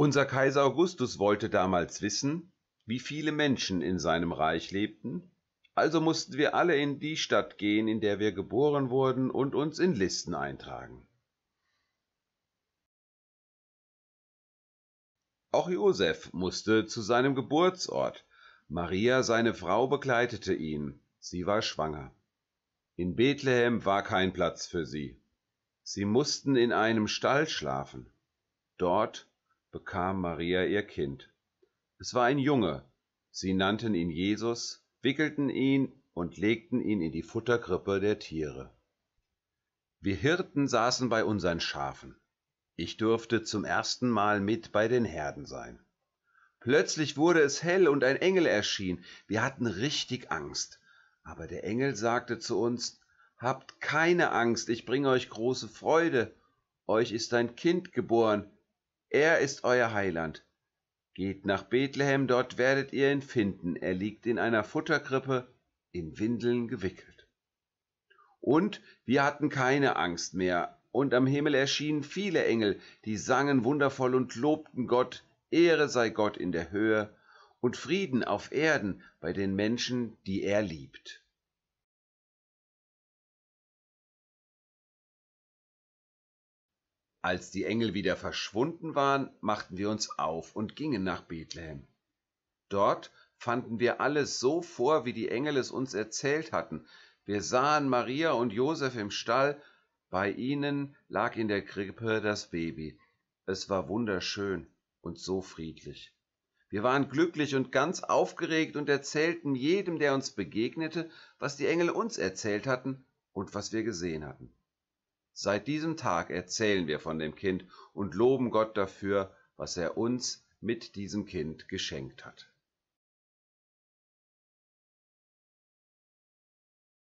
Unser Kaiser Augustus wollte damals wissen, wie viele Menschen in seinem Reich lebten, also mussten wir alle in die Stadt gehen, in der wir geboren wurden, und uns in Listen eintragen. Auch Josef musste zu seinem Geburtsort. Maria, seine Frau, begleitete ihn. Sie war schwanger. In Bethlehem war kein Platz für sie. Sie mussten in einem Stall schlafen. Dort bekam Maria ihr Kind. Es war ein Junge, sie nannten ihn Jesus, wickelten ihn und legten ihn in die Futterkrippe der Tiere. Wir Hirten saßen bei unseren Schafen. Ich durfte zum ersten Mal mit bei den Herden sein. Plötzlich wurde es hell und ein Engel erschien. Wir hatten richtig Angst. Aber der Engel sagte zu uns, Habt keine Angst, ich bringe euch große Freude. Euch ist ein Kind geboren, er ist euer Heiland. Geht nach Bethlehem, dort werdet ihr ihn finden. Er liegt in einer Futterkrippe, in Windeln gewickelt. Und wir hatten keine Angst mehr, und am Himmel erschienen viele Engel, die sangen wundervoll und lobten Gott, Ehre sei Gott in der Höhe und Frieden auf Erden bei den Menschen, die er liebt. Als die Engel wieder verschwunden waren, machten wir uns auf und gingen nach Bethlehem. Dort fanden wir alles so vor, wie die Engel es uns erzählt hatten. Wir sahen Maria und Josef im Stall, bei ihnen lag in der Krippe das Baby. Es war wunderschön und so friedlich. Wir waren glücklich und ganz aufgeregt und erzählten jedem, der uns begegnete, was die Engel uns erzählt hatten und was wir gesehen hatten. Seit diesem Tag erzählen wir von dem Kind und loben Gott dafür, was er uns mit diesem Kind geschenkt hat.